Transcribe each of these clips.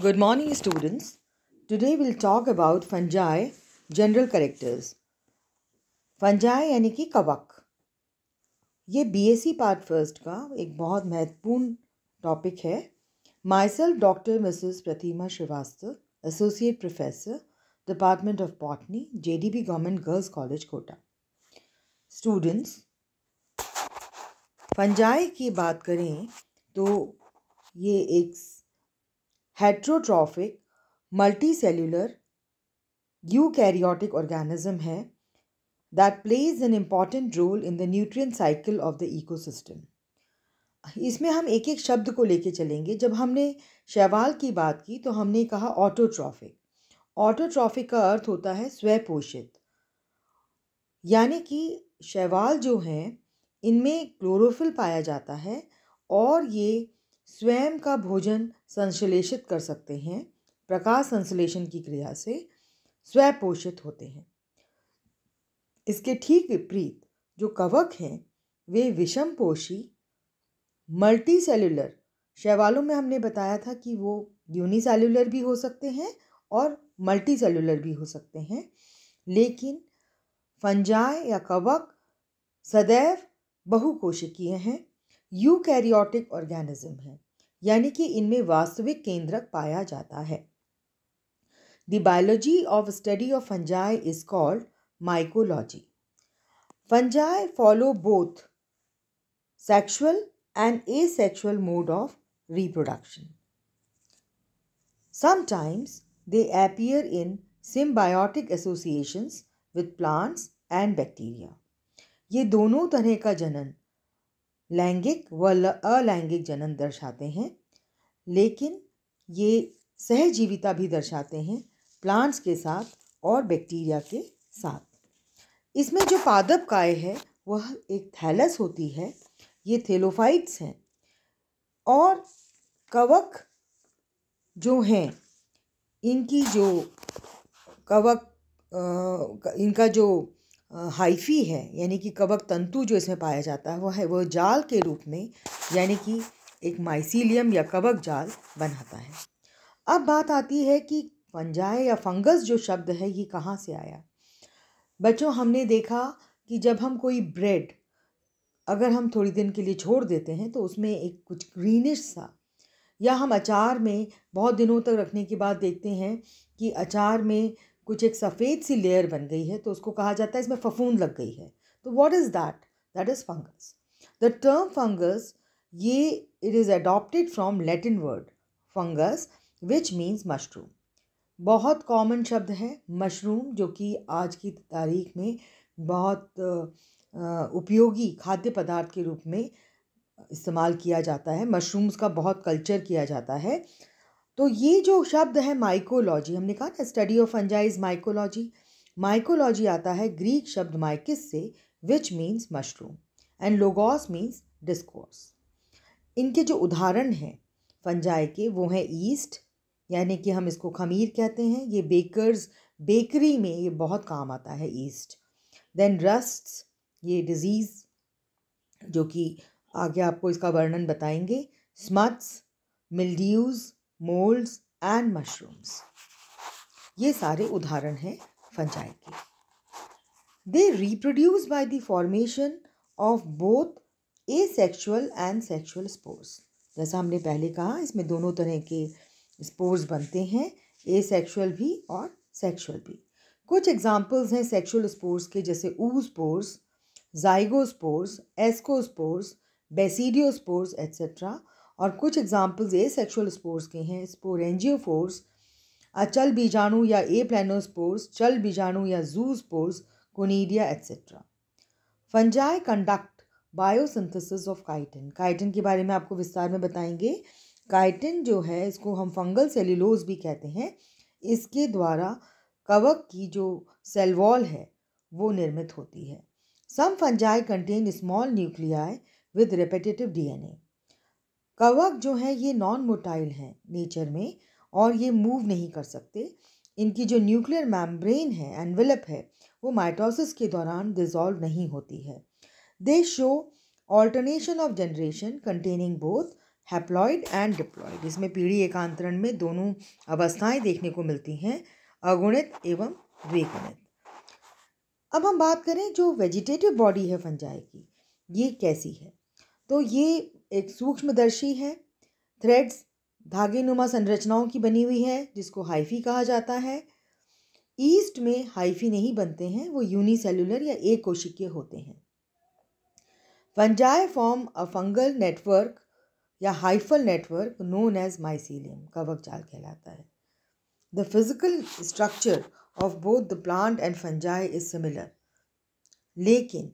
Good morning, students. Today we'll talk about fungi, general characters. Fungi यानी कि कवक ये बीएससी पार्ट फर्स्ट का एक बहुत महत्वपूर्ण टॉपिक है myself doctor Mrs Pratima Srivastava associate professor department of botany JDB government girls college Kota students fungi की बात करें तो ये एक हेट्रोट्रॉफिक यू यूकैरियोटिक ऑर्गेनिज्म है that plays an important role in the nutrient cycle of the ecosystem इसमें हम एक एक शब्द को लेके चलेंगे जब हमने शैवाल की बात की तो हमने कहा ऑटोट्रॉफिक ऑटोट्रॉफिक का अर्थ होता है स्वपोषित यानी कि शैवाल जो हैं इनमें क्लोरोफिल पाया जाता है और ये स्वयं का भोजन संश्लेषित कर सकते हैं प्रकाश संश्लेषण की क्रिया से स्वपोषित होते हैं इसके ठीक विपरीत जो कवक हैं वे विषम पोषी मल्टी सेलुलर शैवालों में हमने बताया था कि वो यूनिसेलुलर भी हो सकते हैं और मल्टी सेलुलर भी हो सकते हैं लेकिन फंजाय या कवक सदैव बहुकोशिकीय हैं यूकैरियोटिक ऑर्गेनिज्म है यानी कि इनमें वास्तविक केंद्रक पाया जाता है the biology of study of fungi is called mycology fungi follow both sexual and asexual mode of reproduction sometimes they appear in symbiotic associations with plants and bacteria ये दोनों तरह का जनन लैंगिक व अलैंगिक जनन दर्शाते हैं लेकिन ये सहजीविता भी दर्शाते हैं प्लांट्स के साथ और बैक्टीरिया के साथ इसमें जो पादप काय है वह एक थैलस होती है ये थेलोफाइट्स हैं और कवक जो हैं इनकी जो कवक इनका जो हाइफी है यानी कि कवक तंतु जो इसमें पाया जाता है वह है वह जाल के रूप में यानी कि एक माइसीलियम या कवक जाल बनाता है अब बात आती है कि फंजाए या फंगस जो शब्द है ये कहाँ से आया बच्चों हमने देखा कि जब हम कोई ब्रेड अगर हम थोड़ी दिन के लिए छोड़ देते हैं तो उसमें एक कुछ ग्रीनिश सा या हम अचार में बहुत दिनों तक रखने के बाद देखते हैं कि अचार में कुछ एक सफ़ेद सी लेयर बन गई है तो उसको कहा जाता है इसमें फफूंद लग गई है तो what is that that is fungus the term fungus ये it is adopted from Latin word fungus which means mushroom बहुत कॉमन शब्द है मशरूम जो कि आज की तारीख में बहुत उपयोगी खाद्य पदार्थ के रूप में इस्तेमाल किया जाता है मशरूम्स का बहुत कल्चर किया जाता है तो ये जो शब्द है माइकोलॉजी हमने कहा ना study of fungi mycology mycology आता है ग्रीक शब्द माइकिस से which means mushroom and logos means discourse इनके जो उदाहरण हैं फंजाई के वो हैं ईस्ट यानी कि हम इसको खमीर कहते हैं ये बेकर्स बेकरी में ये बहुत काम आता है ईस्ट देन रस्ट ये डिज़ीज़ जो कि आगे आपको इसका वर्णन बताएंगे smuts mildews moulds and mushrooms ये सारे उदाहरण हैं फंजाई के they reproduce by the formation of both asexual and sexual spores जैसा हमने पहले कहा इसमें दोनों तरह के स्पोर्स बनते हैं ए सेक्शुअल भी और सेक्शुअल भी कुछ एग्जाम्पल्स हैं सेक्शुअल स्पोर्स के जैसे oospores zygospores ascospores basidiospores etcetera और कुछ एग्जाम्पल्स ए सेक्शुअल स्पोर्स के हैं स्पोरेंजियोफोर्स अचल बीजाणु या ए स्पोर्स चल बीजाणु या zoospores conidia etcetera fungi conduct biosynthesis of chitin chitin के बारे में आपको विस्तार में बताएंगे काइटिन जो है इसको हम फंगल सेल्यूलोज भी कहते हैं इसके द्वारा कवक की जो सेल वॉल है वो निर्मित होती है some fungi contain small nuclei with repetitive DNA कवक जो है ये नॉन मोटाइल हैं नेचर में और ये मूव नहीं कर सकते इनकी जो न्यूक्लियर मैमब्रेन है एनवेलप है वो माइटोसिस के दौरान डिजॉल्व नहीं होती है they show alternation of generation containing both haploid and diploid इसमें पीढ़ी एकांतरण में दोनों अवस्थाएं देखने को मिलती हैं अगुणित एवं द्विगुणित अब हम बात करें जो वेजिटेटिव बॉडी है फंजाई की ये कैसी है तो ये एक सूक्ष्मदर्शी है थ्रेड्स धागे नुमा संरचनाओं की बनी हुई है जिसको हाइफी कहा जाता है ईस्ट में हाइफी नहीं बनते हैं वो यूनिसेलुलर या एक कोशिकीय होते हैं fungi form a fungal network या hyphal network known as mycelium कवक जाल कहलाता है the physical structure of both the plant and fungi is similar लेकिन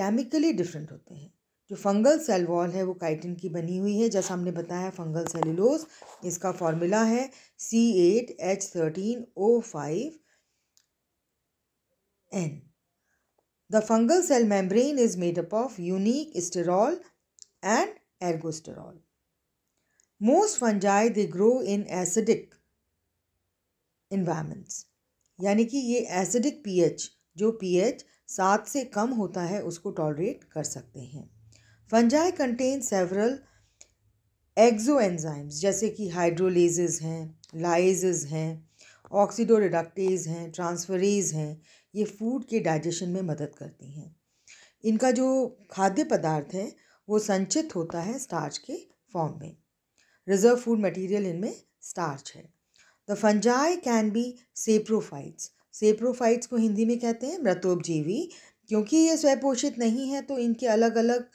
केमिकली डिफरेंट होते हैं जो फंगल सेल वॉल है वो काइटिन की बनी हुई है जैसा हमने बताया फंगल सेलुलोज इसका फॉर्मूला है C eight H thirteen O five N the fungal cell membrane is made up of unique sterol and ergosterol most fungi they grow in acidic environments यानी कि ये एसिडिक पीएच जो pH सात से कम होता है उसको टॉलरेट कर सकते हैं fungi contain several exoenzymes जैसे कि हाइड्रोलेजेस हैं लाइजेस हैं ऑक्सीडो रिडक्टेज हैं ट्रांसफरेज हैं ये फूड के डाइजेशन में मदद करती हैं इनका जो खाद्य पदार्थ है वो संचित होता है स्टार्च के फॉर्म में रिजर्व फूड मटेरियल इनमें स्टार्च है the fungi can be saprophytes saprophytes को हिंदी में कहते हैं मृतोपजीवी क्योंकि ये स्वयपोषित नहीं है तो इनके अलग अलग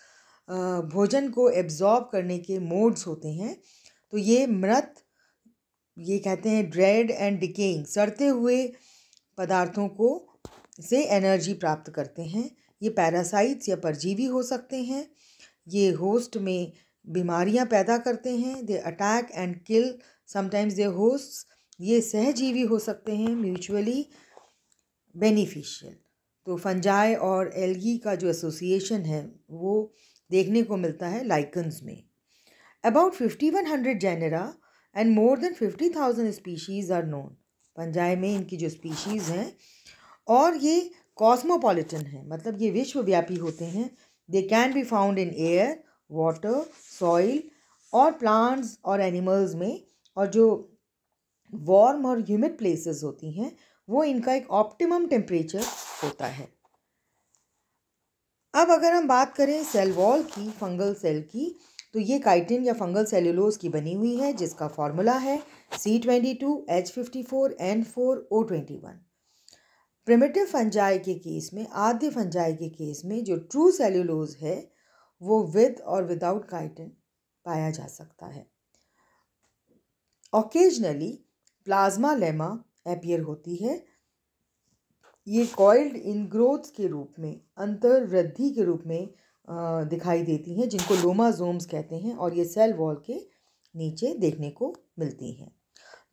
भोजन को एब्ज़ॉर्ब करने के मोड्स होते हैं तो ये मृत ये कहते हैं ड्रेड एंड डिकेइंग सड़ते हुए पदार्थों को से एनर्जी प्राप्त करते हैं ये पैरासाइट्स या परजीवी हो सकते हैं ये होस्ट में बीमारियां पैदा करते हैं they attack and kill sometimes they host ये सहजीवी हो सकते हैं म्यूचुअली बेनिफिशियल तो फंजाई और एलगी का जो एसोसिएशन है वो देखने को मिलता है लाइकन्स में about fifty one hundred genera and more than fifty thousand species are known Punjab में इनकी जो स्पीशीज़ हैं और ये कॉस्मोपॉलिटन है मतलब ये विश्वव्यापी होते हैं they can be found in air water soil और प्लांट्स और एनिमल्स में और जो वार्म और ह्यूमिड प्लेसेस होती हैं वो इनका एक ऑप्टिमम टेम्परेचर होता है अब अगर हम बात करें सेल वॉल की फंगल सेल की तो ये काइटिन या फंगल सेल्यूलोज की बनी हुई है जिसका फॉर्मूला है C twenty two H fifty four N four O twenty one primitive fungi के केस में आद्य फंजाई के केस में जो ट्रू सेल्यूलोज है वो विद और विदाउट काइटिन पाया जा सकता है ओकेजनली प्लाज्मा लेमा एपियर होती है ये कॉइल्ड इन ग्रोथ के रूप में अंतर वृद्धि के रूप में दिखाई देती हैं जिनको लोमाजोम्स कहते हैं और ये सेल वॉल के नीचे देखने को मिलती हैं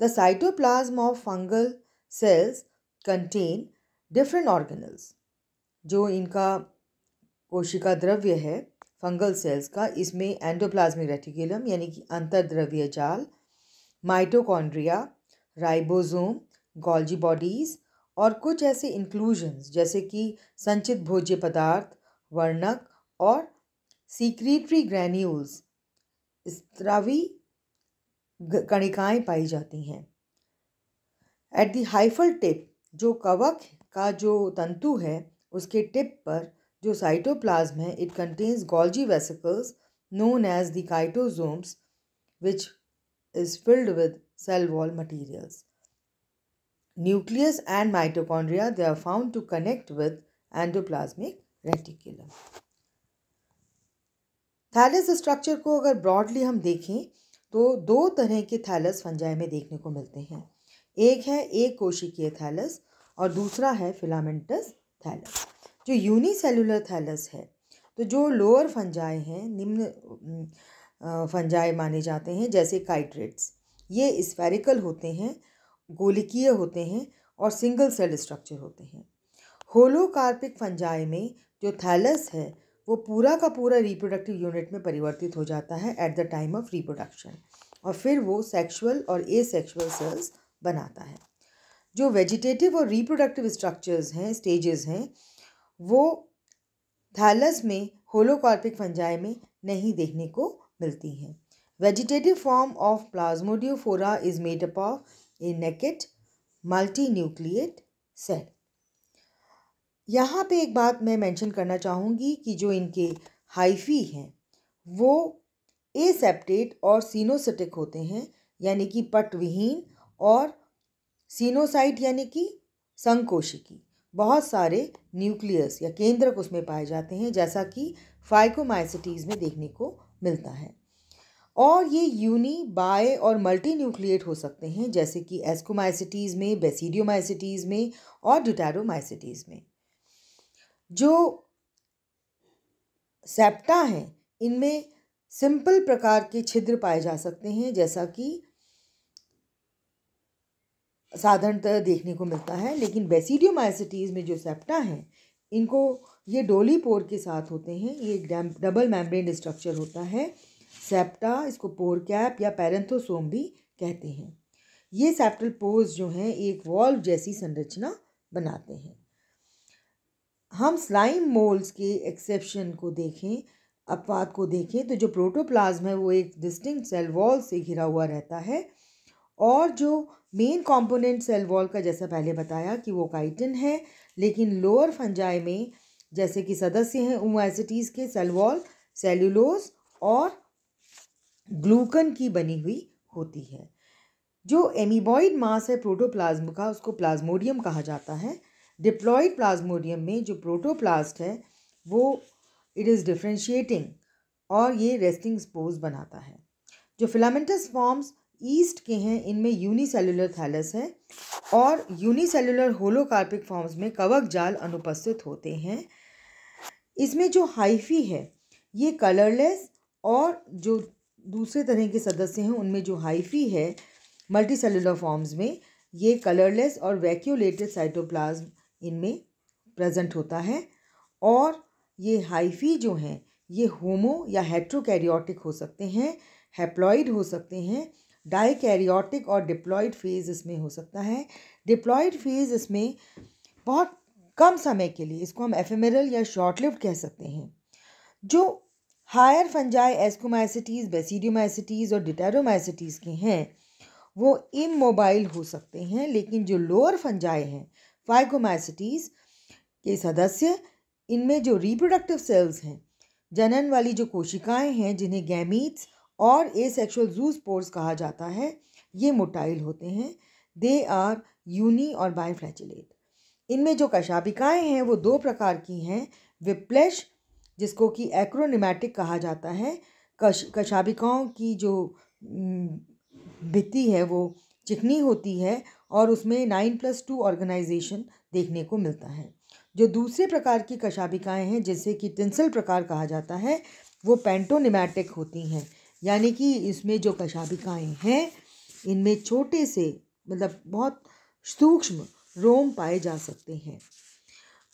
the cytoplasm of fungal cells contain different organelles जो इनका कोशिका द्रव्य है फंगल सेल्स का इसमें एंडोप्लाज्मिक रेटिकुलम यानी कि अंतरद्रव्य जाल माइटोकॉन्ड्रिया राइबोसोम गॉल्जी बॉडीज़ और कुछ ऐसे इंक्लूजन्स जैसे कि संचित भोज्य पदार्थ वर्णक और सीक्रेटरी ग्रैन्यूल्स स्त्रावी कणिकाएं पाई जाती हैं एट दी हाइफल टिप जो कवक का जो तंतु है उसके टिप पर जो साइटोप्लाज्म है it contains Golgi vesicles known as chitosomes chitosomes which is filled with cell wall materials Nucleus and mitochondria, they are found to connect with endoplasmic reticulum thallus structure को अगर ब्रॉडली हम देखें तो दो तरह के थैलस फंजाई में देखने को मिलते हैं एक है एक कोशिकीय थैलस और दूसरा है फिलामेंटस थैलस जो यूनिसेलुलर थैलस है तो जो लोअर फंजाई हैं निम्न फंजाई माने जाते हैं जैसे काइट्रेट्स ये स्फेरिकल होते हैं गोलिकीय होते हैं और सिंगल सेल स्ट्रक्चर होते हैं होलोकार्पिक फंजाए में जो थैलस है वो पूरा का पूरा रिप्रोडक्टिव यूनिट में परिवर्तित हो जाता है at the time of reproduction और फिर वो सेक्सुअल और ए सेल्स बनाता है जो वेजिटेटिव और रिप्रोडक्टिव स्ट्रक्चर्स हैं स्टेजेस हैं वो थैलस में होलोकार्पिक फंजाई में नहीं देखने को मिलती हैं vegetative form of plasmodiophora is made up of a naked multinucleate cell यहाँ पे एक बात मैं मेंशन करना चाहूँगी कि जो इनके हाइफी हैं वो एसेप्टेट और सीनोसिटिक होते हैं यानी कि पटविहीन और सीनोसाइट यानी कि संकोशिकी बहुत सारे न्यूक्लियस या केंद्रक उसमें पाए जाते हैं जैसा कि फाइकोमाइसिटीज़ में देखने को मिलता है और ये यूनी बाय और मल्टी न्यूक्लिएट हो सकते हैं जैसे कि एस्कोमाइसिटीज़ में बेसिडियोमाइसिटीज़ में और डुटारोमाइसिटीज़ में जो सेप्टा हैं इनमें सिंपल प्रकार के छिद्र पाए जा सकते हैं जैसा कि साधारणतः देखने को मिलता है लेकिन बेसिडियोमाइसिटीज़ में जो सेप्टा हैं इनको ये डोली पोर के साथ होते हैं ये डबल मेम्ब्रेन स्ट्रक्चर होता है सेप्टा इसको पोर कैप या पैरेंथोसोम भी कहते हैं ये सेप्टल पोर्स जो हैं एक वॉल्व जैसी संरचना बनाते हैं हम स्लाइम मोल्ड्स के एक्सेप्शन को देखें अपवाद को देखें तो जो प्रोटोप्लाज्म है वो एक डिस्टिंग सेल वॉल से घिरा हुआ रहता है और जो मेन कंपोनेंट सेल वॉल का जैसा पहले बताया कि वो काइटिन है लेकिन लोअर फंजाई में जैसे कि सदस्य हैं उमाइसिटीज़ के सेल वॉल सेल्यूलोज और ग्लूकन की बनी हुई होती है जो एमीबॉइड मास है प्रोटोप्लाज्म का उसको प्लाज्मोडियम कहा जाता है डिप्लॉयड प्लाज्मोडियम में जो प्रोटोप्लास्ट है वो इट इज़ डिफ्रेंशिएटिंग और ये रेस्टिंग स्पोज बनाता है जो फिलामेंटस फॉर्म्स ईस्ट के हैं इनमें यूनिसेलुलर थैलस है और यूनिसेलुलर होलोकार्पिक फॉर्म्स में कवक जाल अनुपस्थित होते हैं इसमें जो हाइफी है ये कलरलेस और जो दूसरे तरह के सदस्य हैं उनमें जो हाइफी है मल्टी सेलुलर फॉर्म्स में ये कलरलेस और वैक्यूलेटेड साइटोप्लाज्म इनमें प्रेजेंट होता है और ये हाइफी जो हैं ये होमो या हेट्रोकैरियोटिक हो सकते हैं हैप्लॉइड हो सकते हैं डाई और डिप्लॉयड फेज़ इसमें हो सकता है डिप्लॉयड फेज़ इसमें बहुत कम समय के लिए इसको हम एफेमेरल या शॉर्ट लिफ्ट कह सकते हैं जो हायर फंजाई एस्कोमाइसिटीज़ बेसिडियोमाइसिटीज़ और डिटेरोमाइसिटीज़ के हैं वो इमोबाइल हो सकते हैं लेकिन जो लोअर फंजाए हैं फाइकोमाइसिटीज़ के सदस्य इनमें जो रिप्रोडक्टिव सेल्स हैं जनन वाली जो कोशिकाएं हैं जिन्हें गैमीट्स और जूस जूसपोर्स कहा जाता है ये मोटाइल होते हैं दे आर यूनी और बायफ्लैचुलेट इनमें जो कशाबिकाएँ हैं वो दो प्रकार की हैं विप्लेश जिसको कि एक्रोनिमैटिक कहा जाता है कश कशाबिकाओं की जो भित्ति है वो चिकनी होती है और उसमें नाइन प्लस टू ऑर्गेनाइजेशन देखने को मिलता है जो दूसरे प्रकार की कशाबिकाएँ हैं जैसे कि टिंसल प्रकार कहा जाता है वो पेंटोनिमैटिक होती हैं यानी कि इसमें जो कशाबिकाएँ हैं इनमें छोटे से मतलब बहुत सूक्ष्म रोम पाए जा सकते हैं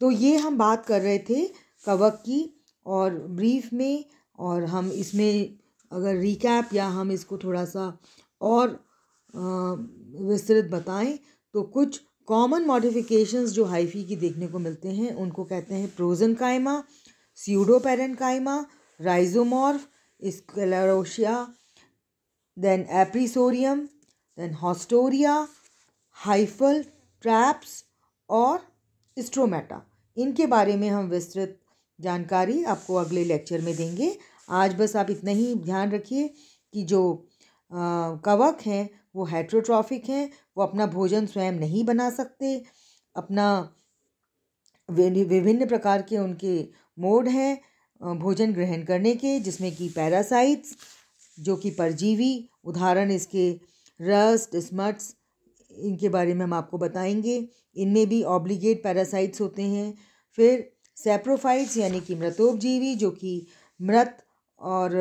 तो ये हम बात कर रहे थे कवक की और ब्रीफ में और हम इसमें अगर रिकैप या हम इसको थोड़ा सा और विस्तृत बताएं तो कुछ कॉमन मॉडिफिकेशंस जो हाइफी की देखने को मिलते हैं उनको कहते हैं प्रोजन prosenchyma pseudenchyma rhizomorph sclerotia then appressorium then haustoria hyphal traps और स्ट्रोमेटा इनके बारे में हम विस्तृत जानकारी आपको अगले लेक्चर में देंगे आज बस आप इतना ही ध्यान रखिए कि जो कवक हैं वो हेट्रोट्रॉफिक हैं वो अपना भोजन स्वयं नहीं बना सकते अपना विभिन्न प्रकार के उनके मोड हैं भोजन ग्रहण करने के जिसमें कि पैरासाइट्स जो कि परजीवी उदाहरण इसके रस्ट स्मट्स इनके बारे में हम आपको बताएंगे इनमें भी ऑब्लिगेट पैरासाइट्स होते हैं फिर सेप्रोफाइट्स यानी कि मृतोपजीवी जो कि मृत और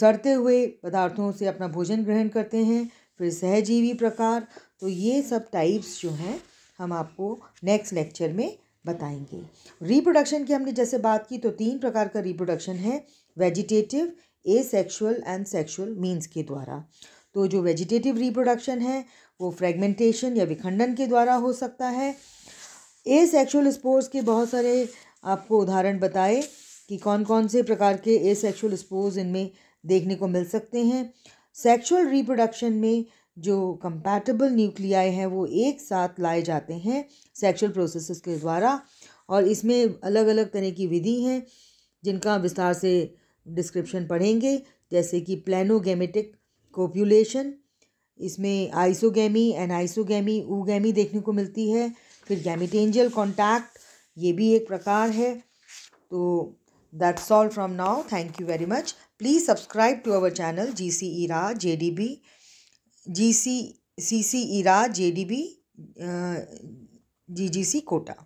सड़ते हुए पदार्थों से अपना भोजन ग्रहण करते हैं फिर सहजीवी प्रकार तो ये सब टाइप्स जो हैं हम आपको नेक्स्ट लेक्चर में बताएंगे रिप्रोडक्शन की हमने जैसे बात की तो तीन प्रकार का रिप्रोडक्शन है vegetative asexual and sexual means के द्वारा तो जो वेजिटेटिव रिप्रोडक्शन है वो फ्रेगमेंटेशन या विखंडन के द्वारा हो सकता है ए सेक्शुअल स्पोर्स के बहुत सारे आपको उदाहरण बताए कि कौन कौन से प्रकार के ए सेक्शुअल स्पोर्स इनमें देखने को मिल सकते हैं सेक्शुअल रिप्रोडक्शन में जो कंपैटिबल न्यूक्लियाई हैं वो एक साथ लाए जाते हैं सेक्शुअल प्रोसेसेस के द्वारा और इसमें अलग अलग तरह की विधि हैं जिनका विस्तार से डिस्क्रिप्शन पढ़ेंगे जैसे कि प्लानोगेमेटिक कोप्यूलेशन इसमें आइसोगेमी एनाइसोगेमी ऊगेमी देखने को मिलती है फिर गैमिटेंजियल कॉन्टैक्ट ये भी एक प्रकार है तो that's all from now thank you very much please subscribe to our channel G C ईरा J D B G C C C ईरा J D B G G C Kota